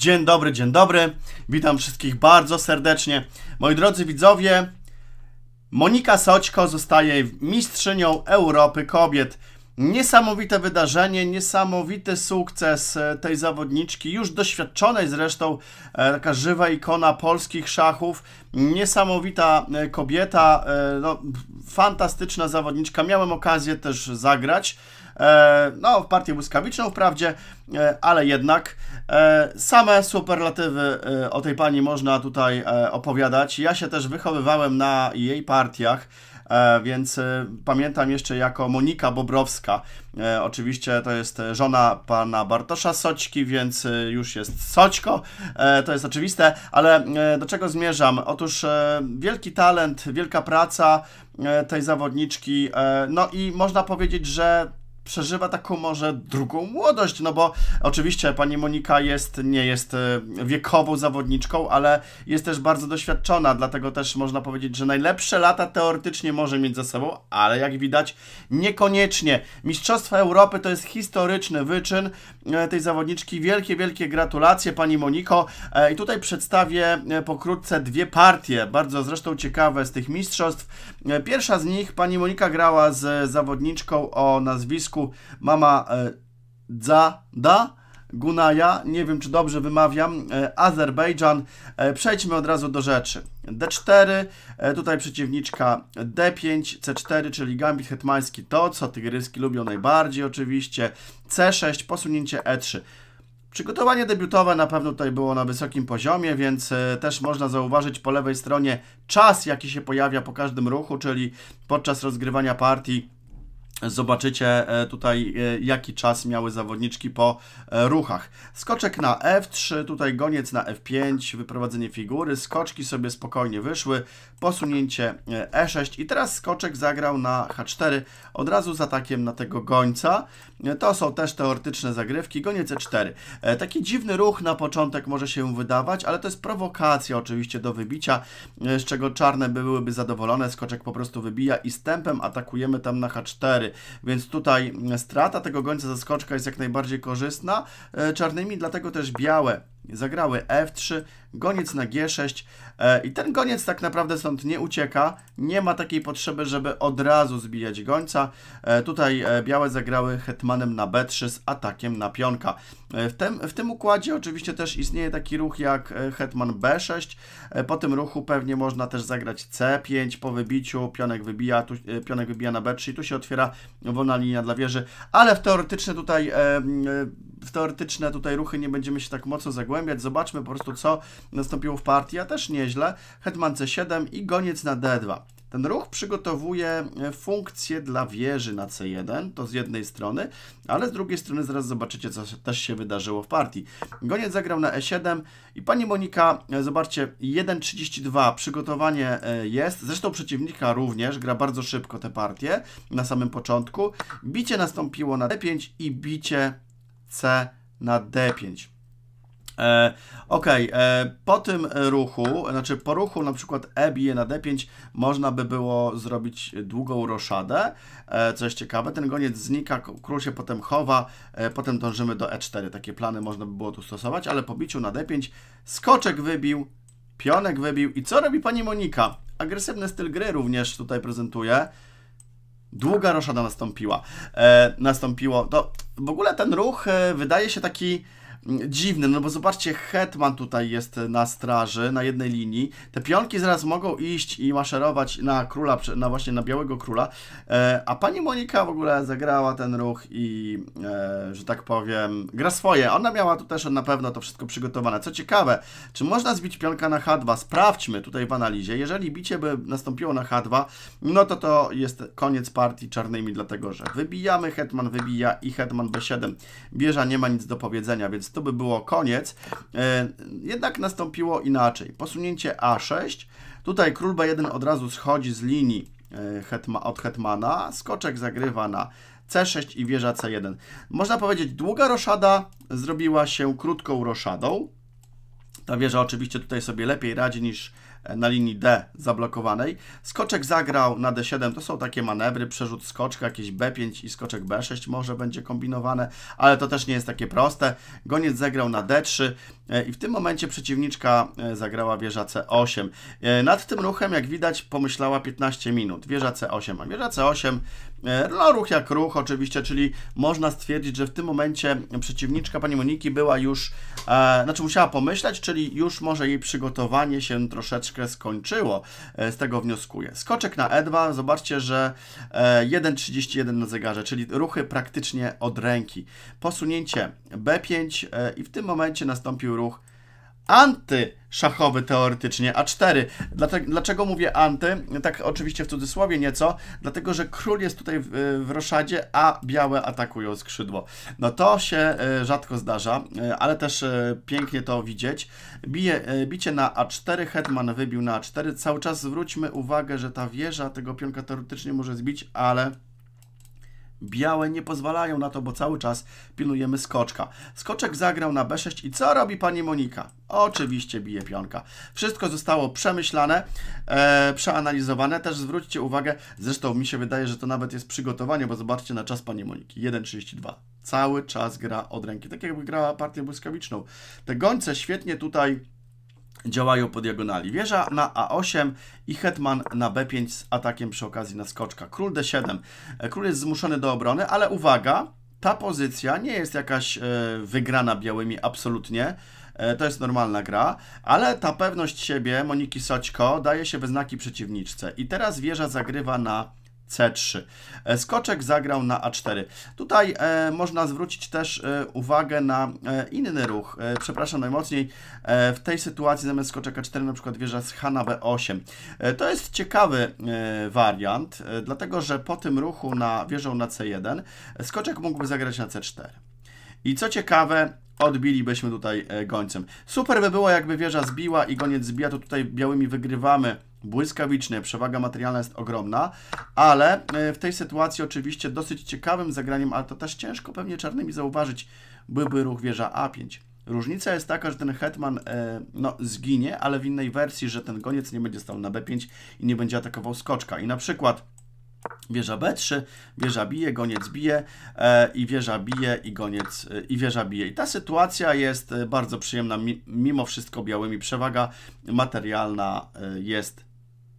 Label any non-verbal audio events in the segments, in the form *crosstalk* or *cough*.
Dzień dobry, dzień dobry. Witam wszystkich bardzo serdecznie. Moi drodzy widzowie, Monika Soćko zostaje mistrzynią Europy kobiet. Niesamowite wydarzenie, niesamowity sukces e, tej zawodniczki, już doświadczonej zresztą, e, taka żywa ikona polskich szachów, niesamowita e, kobieta, no, fantastyczna zawodniczka. Miałem okazję też zagrać. E, no, w partię błyskawiczną wprawdzie, e, ale jednak e, same superlatywy o tej pani można tutaj opowiadać. Ja się też wychowywałem na jej partiach więc pamiętam jeszcze jako Monika Bobrowska. Oczywiście to jest żona pana Bartosza Soćki, więc już jest Soćko, to jest oczywiste, ale do czego zmierzam? Otóż wielki talent, wielka praca tej zawodniczki, no i można powiedzieć, że przeżywa taką może drugą młodość, no bo oczywiście pani Monika jest, nie jest e, wiekową zawodniczką, ale jest też bardzo doświadczona, dlatego też można powiedzieć, że najlepsze lata teoretycznie może mieć za sobą, ale jak widać niekoniecznie. Mistrzostwa Europy to jest historyczny wyczyn e, tej zawodniczki. Wielkie, wielkie gratulacje pani Moniko e, i tutaj przedstawię pokrótce dwie partie, bardzo zresztą ciekawe z tych mistrzostw. Pierwsza z nich, pani Monika grała z zawodniczką o nazwisku roku mama e, Dzada. Gunaja, nie wiem czy dobrze wymawiam, e, Azerbejdżan. E, przejdźmy od razu do rzeczy. D4, tutaj przeciwniczka D5, C4, czyli gambit hetmański, to co tygryski lubią najbardziej oczywiście, C6, posunięcie E3. Przygotowanie debiutowe na pewno tutaj było na wysokim poziomie, więc też można zauważyć po lewej stronie czas, jaki się pojawia po każdym ruchu, czyli podczas rozgrywania partii Zobaczycie e, tutaj, e, jaki czas miały zawodniczki po e, ruchach. Skoczek na F3, tutaj goniec na F5, wyprowadzenie figury, skoczki sobie spokojnie wyszły, posunięcie E6 i teraz skoczek zagrał na H4 od razu z atakiem na tego gońca. To są też teoretyczne zagrywki, goniec E4. Taki dziwny ruch na początek może się wydawać, ale to jest prowokacja oczywiście do wybicia, z czego czarne byłyby zadowolone, skoczek po prostu wybija i z tempem atakujemy tam na H4. Więc tutaj strata tego gońca zaskoczka jest jak najbardziej korzystna. E, czarnymi dlatego też białe Zagrały F3, goniec na G6 e, i ten goniec tak naprawdę stąd nie ucieka. Nie ma takiej potrzeby, żeby od razu zbijać gońca. E, tutaj e, białe zagrały hetmanem na B3 z atakiem na pionka. W tym, w tym układzie oczywiście też istnieje taki ruch jak hetman B6. Po tym ruchu pewnie można też zagrać C5 po wybiciu. Pionek wybija, tu, pionek wybija na B3 i tu się otwiera wolna linia dla wieży. Ale w teoretyczny tutaj teoretyczne tutaj ruchy nie będziemy się tak mocno zagłębiać. Zobaczmy po prostu, co nastąpiło w partii, a też nieźle. Hetman C7 i goniec na D2. Ten ruch przygotowuje e, funkcję dla wieży na C1, to z jednej strony, ale z drugiej strony zaraz zobaczycie, co też się wydarzyło w partii. Goniec zagrał na E7 i pani Monika, e, zobaczcie, 1.32, przygotowanie e, jest, zresztą przeciwnika również, gra bardzo szybko te partie na samym początku. Bicie nastąpiło na D5 i bicie C na D5. E, ok, e, po tym ruchu, znaczy po ruchu na przykład E bije na D5, można by było zrobić długą roszadę, e, coś ciekawe, ten goniec znika, król się potem chowa, e, potem dążymy do E4, takie plany można by było tu stosować, ale po biciu na D5 skoczek wybił, pionek wybił i co robi pani Monika? Agresywny styl gry również tutaj prezentuje, Długa roszada nastąpiła. E, nastąpiło. To w ogóle ten ruch e, wydaje się taki dziwne no bo zobaczcie, Hetman tutaj jest na straży, na jednej linii. Te pionki zaraz mogą iść i maszerować na króla, na właśnie na białego króla, e, a pani Monika w ogóle zagrała ten ruch i, e, że tak powiem, gra swoje. Ona miała tu też na pewno to wszystko przygotowane. Co ciekawe, czy można zbić pionka na H2? Sprawdźmy tutaj w analizie. Jeżeli bicie by nastąpiło na H2, no to to jest koniec partii czarnymi, dlatego że wybijamy, Hetman wybija i Hetman B7. Bieża nie ma nic do powiedzenia, więc to by było koniec. E, jednak nastąpiło inaczej. Posunięcie A6. Tutaj król B1 od razu schodzi z linii e, hetma, od hetmana. Skoczek zagrywa na C6 i wieża C1. Można powiedzieć, długa roszada zrobiła się krótką roszadą. Ta wieża oczywiście tutaj sobie lepiej radzi niż na linii D zablokowanej. Skoczek zagrał na D7, to są takie manewry, przerzut skoczka, jakieś B5 i skoczek B6 może będzie kombinowane, ale to też nie jest takie proste. Goniec zagrał na D3, E, i w tym momencie przeciwniczka e, zagrała wieża C8. E, nad tym ruchem, jak widać, pomyślała 15 minut. Wieża C8, a wieża C8, no ruch jak ruch oczywiście, czyli można stwierdzić, że w tym momencie przeciwniczka pani Moniki była już, e, znaczy musiała pomyśleć, czyli już może jej przygotowanie się troszeczkę skończyło, e, z tego wnioskuję. Skoczek na E2, zobaczcie, że e, 1.31 na zegarze, czyli ruchy praktycznie od ręki. Posunięcie B5 e, i w tym momencie nastąpił ruch antyszachowy teoretycznie, A4. Dlaczego mówię anty? Tak oczywiście w cudzysłowie nieco, dlatego że król jest tutaj w, roszadzie, a białe atakują skrzydło. No to się e, rzadko zdarza, e, ale też e, pięknie to widzieć. Bije, bicie na A4, hetman wybił na A4. Cały czas zwróćmy uwagę, że ta wieża tego pionka teoretycznie może zbić, ale Białe nie pozwalają na to, bo cały czas pilnujemy skoczka. Skoczek zagrał na B6 i co robi pani Monika? Oczywiście bije pionka. Wszystko zostało przemyślane, e, przeanalizowane. Też zwróćcie uwagę, zresztą mi się wydaje, że to nawet jest przygotowanie, bo zobaczcie na czas pani Moniki. 1.32. Cały czas gra od ręki. Tak jakby grała partię błyskawiczną. Te gońce świetnie tutaj działają po diagonali. Wieża na A8 i hetman na B5 z atakiem przy okazji na skoczka. Król D7. E, król jest zmuszony do obrony, ale uwaga, ta pozycja nie jest jakaś e, wygrana białymi absolutnie. E, to jest normalna gra, ale ta pewność siebie Moniki Soćko daje się we znaki przeciwniczce. I teraz wieża zagrywa na C3. E, skoczek zagrał na A4. Tutaj e, można zwrócić też e, uwagę na e, inny ruch. E, przepraszam najmocniej, e, w tej sytuacji zamiast skoczek A4 na przykład wieża z na B8. to jest ciekawy wariant, dlatego że po tym ruchu na wieżą na C1 skoczek mógłby zagrać na C4. I co ciekawe, odbilibyśmy tutaj gońcem. Super by było, jakby wieża zbiła i goniec zbija, to tutaj białymi wygrywamy błyskawiczny, przewaga materialna jest ogromna, ale e, w tej sytuacji oczywiście dosyć ciekawym zagraniem, ale to też ciężko pewnie czarnymi zauważyć, byłby ruch wieża A5. Różnica jest taka, że ten hetman e, no, zginie, ale w innej wersji, że ten goniec nie będzie stał na B5 i nie będzie atakował skoczka. I na przykład Wieża B3, wieża bije, goniec bije e, i wieża bije i goniec e, i wieża bije. I ta sytuacja jest e, bardzo przyjemna, mimo wszystko białymi. Przewaga materialna jest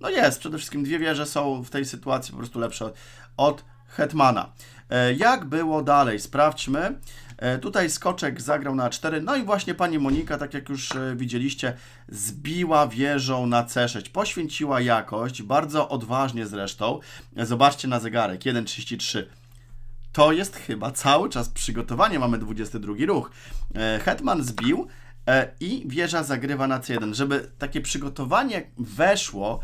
no jest, przede wszystkim dwie wieże są w tej sytuacji po prostu lepsze od Hetmana. E, jak było dalej? Sprawdźmy. E, tutaj skoczek zagrał na 4. No i właśnie pani Monika, tak jak już e, widzieliście, zbiła wieżą na C6. Poświęciła jakość, bardzo odważnie zresztą. Zobaczcie na zegarek, 1.33. To jest chyba cały czas przygotowanie, mamy 22 ruch. Hetman zbił, E, i wieża zagrywa na C1. Żeby takie przygotowanie weszło,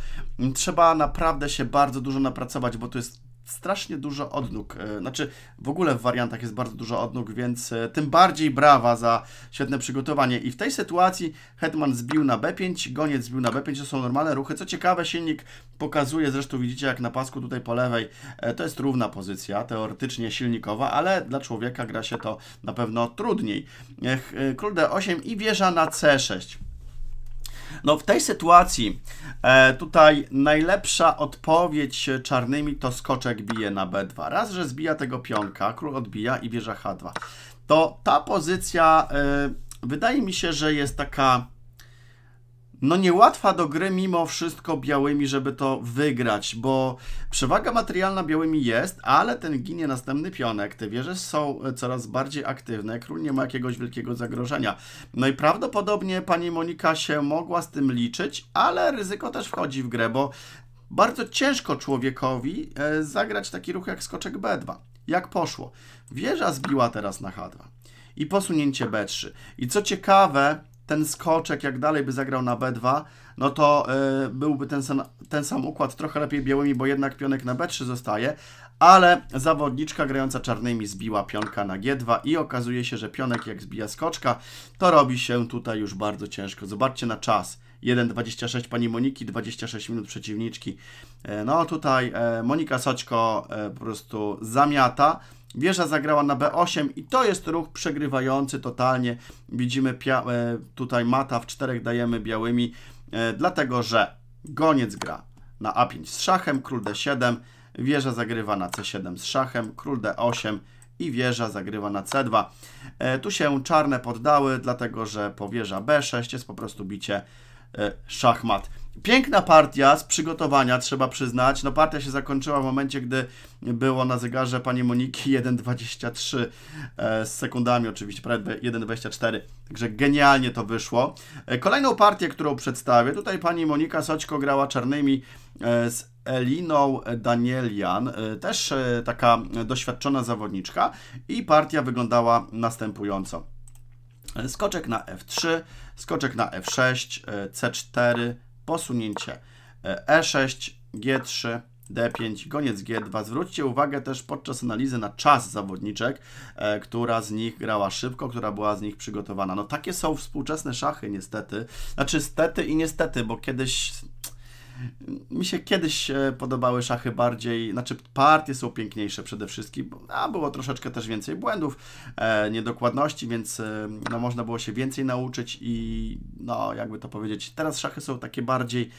trzeba naprawdę się bardzo dużo napracować, bo to jest strasznie dużo odnóg. E, znaczy, w ogóle w wariantach jest bardzo dużo odnóg, więc e, tym bardziej brawa za świetne przygotowanie. I w tej sytuacji Hetman zbił na B5, goniec zbił na B5, to są normalne ruchy. Co ciekawe, silnik pokazuje, zresztą widzicie jak na pasku tutaj po lewej, e, to jest równa pozycja, teoretycznie silnikowa, ale dla człowieka gra się to na pewno trudniej. Król D8 i wieża na C6. No w tej sytuacji e, tutaj najlepsza odpowiedź e, czarnymi to skoczek bije na B2. Raz, że zbija tego pionka, król odbija i bierze H2. To ta pozycja e, wydaje mi się, że jest taka no niełatwa do gry mimo wszystko białymi, żeby to wygrać, bo przewaga materialna białymi jest, ale ten ginie następny pionek, te wieże są e, coraz bardziej aktywne, król nie ma jakiegoś wielkiego zagrożenia. No i prawdopodobnie pani Monika się mogła z tym liczyć, ale ryzyko też wchodzi w grę, bo bardzo ciężko człowiekowi e, zagrać taki ruch jak skoczek B2. Jak poszło? Wieża zbiła teraz na H2 i posunięcie B3. I co ciekawe, ten skoczek, jak dalej by zagrał na B2, no to y, byłby ten, ten sam układ trochę lepiej białymi, bo jednak pionek na B3 zostaje, ale zawodniczka grająca czarnymi zbiła pionka na G2 i okazuje się, że pionek jak zbija skoczka, to robi się tutaj już bardzo ciężko. Zobaczcie na czas. 1,26 pani Moniki, 26 minut przeciwniczki. E, no tutaj e, Monika Soćko e, po prostu zamiata. Wieża zagrała na B8 i to jest ruch przegrywający totalnie. Widzimy tutaj mata w czterech dajemy białymi, dlatego że goniec gra na A5 z szachem, król D7, wieża zagrywa na C7 z szachem, król D8 i wieża zagrywa na C2. Tu się czarne poddały, dlatego że po wieża B6 jest po prostu bicie E, szachmat. Piękna partia z przygotowania, trzeba przyznać. No partia się zakończyła w momencie, gdy było na zegarze pani Moniki 1.23 *laughs* e, z sekundami oczywiście, prawie 1.24. Także genialnie to wyszło. E, kolejną partię, którą przedstawię, tutaj pani Monika Soćko grała czarnymi z Eliną Danielian, też taka doświadczona zawodniczka i partia wyglądała następująco. Skoczek na F3, skoczek na f6, e, c4, posunięcie e6, g3, D5, goniec G2. Zwróćcie uwagę też podczas analizy na czas zawodniczek, e, która z nich grała szybko, która była z nich przygotowana. No takie są współczesne szachy niestety. Znaczy stety i niestety, bo kiedyś mi się kiedyś e, podobały szachy bardziej, znaczy partie są piękniejsze przede wszystkim, a było troszeczkę też więcej błędów, e, niedokładności, więc e, no, można było się więcej nauczyć i no jakby to powiedzieć, teraz szachy są takie bardziej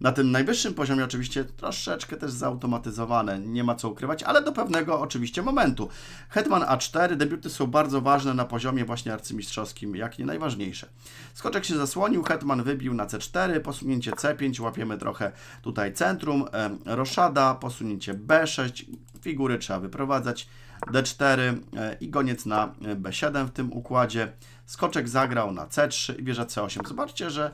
na tym najwyższym poziomie oczywiście troszeczkę też zautomatyzowane, nie ma co ukrywać, ale do pewnego oczywiście momentu. Hetman A4, debiuty są bardzo ważne na poziomie właśnie arcymistrzowskim, jak nie najważniejsze. Skoczek się zasłonił, Hetman wybił na C4, posunięcie C5, łapiemy trochę tutaj centrum, roszada, posunięcie B6, figury trzeba wyprowadzać, D4 e, i goniec na e, B7 w tym układzie. Skoczek zagrał na C3 i wieża C8. Zobaczcie, że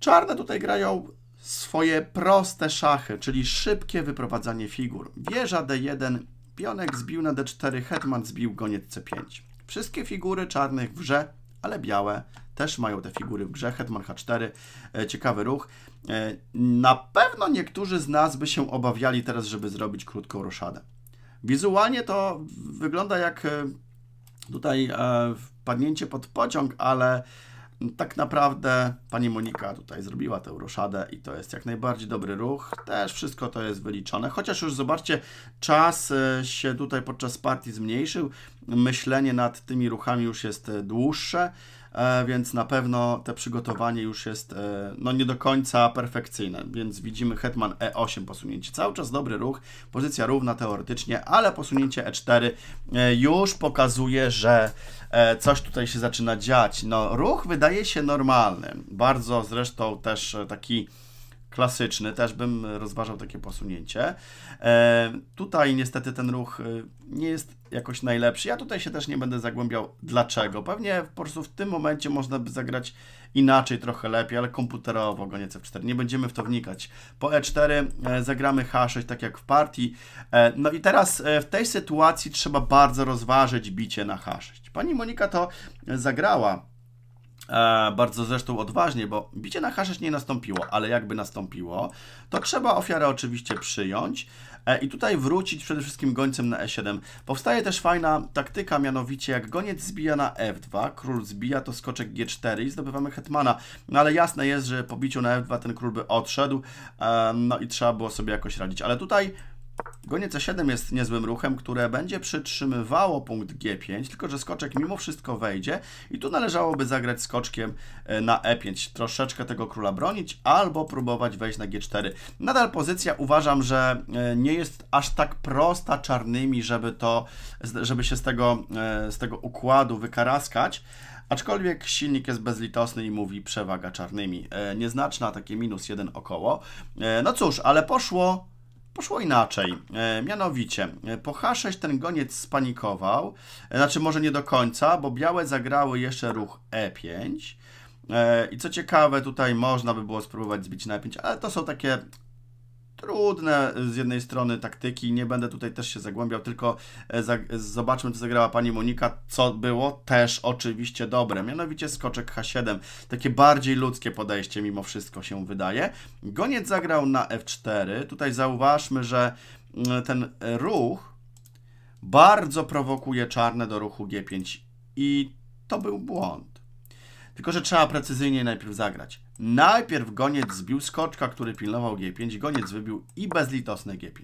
Czarne tutaj grają swoje proste szachy, czyli szybkie wyprowadzanie figur. Wieża d1, pionek zbił na d4, hetman zbił goniec c5. Wszystkie figury czarnych w grze, ale białe też mają te figury w grze. Hetman h4, e, ciekawy ruch. E, na pewno niektórzy z nas by się obawiali teraz, żeby zrobić krótką roszadę. Wizualnie to wygląda jak e, tutaj wpadnięcie pod pociąg, ale tak naprawdę pani Monika tutaj zrobiła tę roszadę i to jest jak najbardziej dobry ruch. Też wszystko to jest wyliczone, chociaż już zobaczcie, czas e, się tutaj podczas partii zmniejszył. Myślenie nad tymi ruchami już jest e, dłuższe. E, więc na pewno te przygotowanie już jest e, no nie do końca perfekcyjne, więc widzimy hetman e8 posunięcie, cały czas dobry ruch, pozycja równa teoretycznie, ale posunięcie e4 e, już pokazuje, że coś tutaj się zaczyna dziać. No ruch wydaje się normalny, bardzo zresztą też taki klasyczny, też bym rozważał takie posunięcie. E, tutaj niestety ten ruch e, nie jest jakoś najlepszy. Ja tutaj się też nie będę zagłębiał dlaczego. Pewnie po prostu w tym momencie można by zagrać inaczej, trochę lepiej, ale komputerowo goniec F4. Nie będziemy w to wnikać. Po E4 e, zagramy H6, tak jak w partii. no i teraz w tej sytuacji trzeba bardzo rozważyć bicie na H6. Pani Monika to zagrała E, bardzo zresztą odważnie, bo bicie na haszesz nie nastąpiło, ale jakby nastąpiło, to trzeba ofiarę oczywiście przyjąć e, i tutaj wrócić przede wszystkim gońcem na e7. Powstaje też fajna taktyka, mianowicie jak goniec zbija na f2, król zbija, to skoczek g4 i zdobywamy hetmana. No ale jasne jest, że po biciu na f2 ten król by odszedł, e, no i trzeba było sobie jakoś radzić, ale tutaj Gonie C7 e jest niezłym ruchem, które będzie przytrzymywało punkt G5, tylko że skoczek mimo wszystko wejdzie i tu należałoby zagrać skoczkiem e, na E5, troszeczkę tego króla bronić albo próbować wejść na G4. Nadal pozycja uważam, że e, nie jest aż tak prosta czarnymi, żeby to, żeby się z tego, z tego układu wykaraskać. Aczkolwiek silnik jest bezlitosny i mówi przewaga czarnymi. Nieznaczna, takie minus jeden około. No cóż, ale poszło poszło inaczej. E, mianowicie, e, po H6 ten goniec spanikował, e, znaczy może nie do końca, bo białe zagrały jeszcze ruch E5. I co ciekawe, tutaj można by było spróbować zbić na E5, ale to są takie trudne z jednej strony taktyki, nie będę tutaj też się zagłębiał, tylko e, zobaczmy, co zagrała pani Monika, co było też oczywiście dobre, mianowicie skoczek H7, takie bardziej ludzkie podejście mimo wszystko się wydaje. Goniec zagrał na F4, tutaj zauważmy, że mm, ten ruch bardzo prowokuje czarne do ruchu G5 i to był błąd. Tylko, że trzeba precyzyjnie najpierw zagrać. Najpierw goniec zbił skoczka, który pilnował G5. Goniec wybił i bezlitosne G5.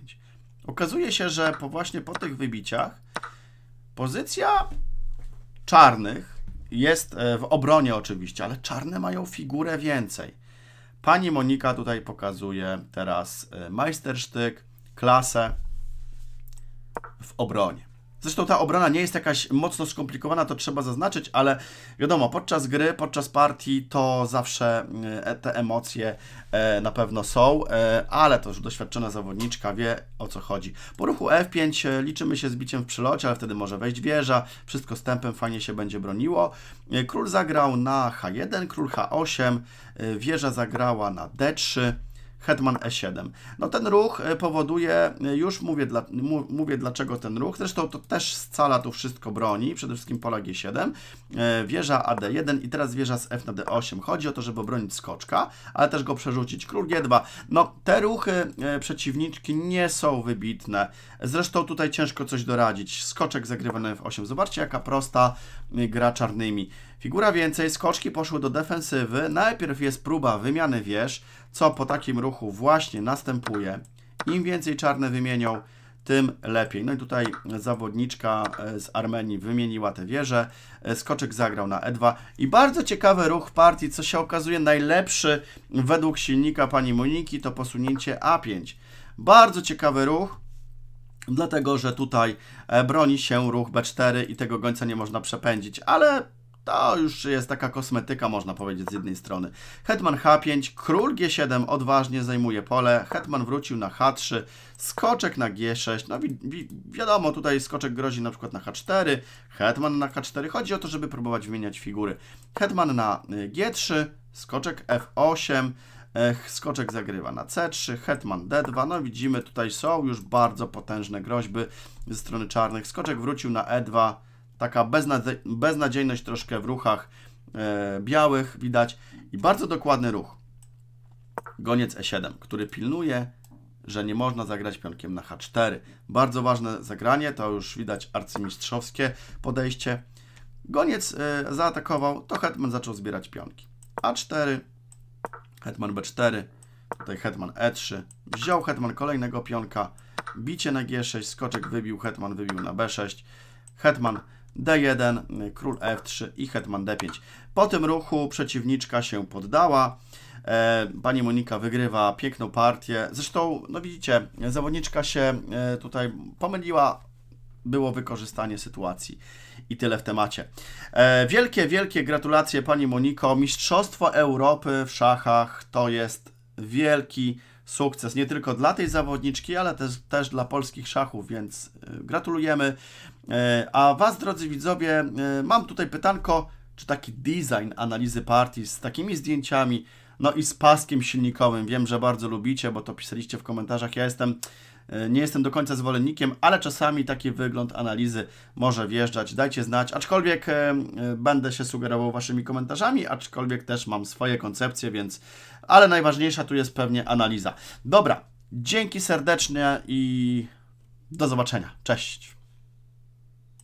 Okazuje się, że po właśnie po tych wybiciach pozycja czarnych jest e, w obronie oczywiście, ale czarne mają figurę więcej. Pani Monika tutaj pokazuje teraz e, majstersztyk, klasę w obronie. Zresztą ta obrona nie jest jakaś mocno skomplikowana, to trzeba zaznaczyć, ale wiadomo, podczas gry, podczas partii to zawsze e, te emocje e, na pewno są, e, ale to już doświadczona zawodniczka wie o co chodzi. Po ruchu F5 liczymy się z biciem w przylocie, ale wtedy może wejść wieża, wszystko z tempem fajnie się będzie broniło. Król zagrał na H1, król H8, wieża zagrała na D3, hetman e7. No ten ruch e, powoduje, e, już mówię, dla, mówię dlaczego ten ruch, zresztą to też scala tu wszystko broni, przede wszystkim pola g7, e wieża ad1 i teraz wieża z f na d8. Chodzi o to, żeby obronić skoczka, ale też go przerzucić. Król g2. No te ruchy przeciwniczki nie są wybitne. Zresztą tutaj ciężko coś doradzić. Skoczek zagrywany w 8. Zobaczcie jaka prosta gra czarnymi. Figura więcej, skoczki poszły do defensywy. Najpierw jest próba wymiany wież, co po takim ruchu właśnie następuje. Im więcej czarne wymienią, tym lepiej. No i tutaj zawodniczka e, z Armenii wymieniła tę wieżę. E, skoczek zagrał na E2 i bardzo ciekawy ruch partii, co się okazuje najlepszy według silnika pani Moniki, to posunięcie A5. Bardzo ciekawy ruch, dlatego że tutaj e, broni się ruch B4 i tego gońca nie można przepędzić, ale to już jest taka kosmetyka, można powiedzieć, z jednej strony. Hetman H5, król G7 odważnie zajmuje pole, Hetman wrócił na H3, skoczek na G6, no wi wi wiadomo, tutaj skoczek grozi na przykład na H4, Hetman na H4, chodzi o to, żeby próbować wymieniać figury. Hetman na y, G3, skoczek F8, skoczek zagrywa na C3, hetman D2, no widzimy tutaj są już bardzo potężne groźby ze strony czarnych, skoczek wrócił na E2, Taka beznadzie beznadziejność troszkę w ruchach e, białych widać. I bardzo dokładny ruch. Goniec E7, który pilnuje, że nie można zagrać pionkiem na H4. Bardzo ważne zagranie, to już widać arcymistrzowskie podejście. Goniec e, zaatakował, to hetman zaczął zbierać pionki. A4, hetman B4, tutaj hetman E3, wziął hetman kolejnego pionka, bicie na G6, skoczek wybił, hetman wybił na B6, hetman D1, król F3 i hetman D5. Po tym ruchu przeciwniczka się poddała. E, pani Monika wygrywa piękną partię. Zresztą, no widzicie, zawodniczka się e, tutaj pomyliła. Było wykorzystanie sytuacji. I tyle w temacie. E, wielkie, wielkie gratulacje Pani Moniko. Mistrzostwo Europy w szachach to jest wielki, sukces nie tylko dla tej zawodniczki, ale też, też dla polskich szachów, więc e, gratulujemy. E, a Was, drodzy widzowie, e, mam tutaj pytanko, czy taki design analizy partii z takimi zdjęciami, no i z paskiem silnikowym, wiem, że bardzo lubicie, bo to pisaliście w komentarzach, ja jestem E, nie jestem do końca zwolennikiem, ale czasami taki wygląd analizy może wjeżdżać. Dajcie znać, aczkolwiek e, e, będę się sugerował Waszymi komentarzami, aczkolwiek też mam swoje koncepcje, więc... Ale najważniejsza tu jest pewnie analiza. Dobra, dzięki serdecznie i do zobaczenia. Cześć!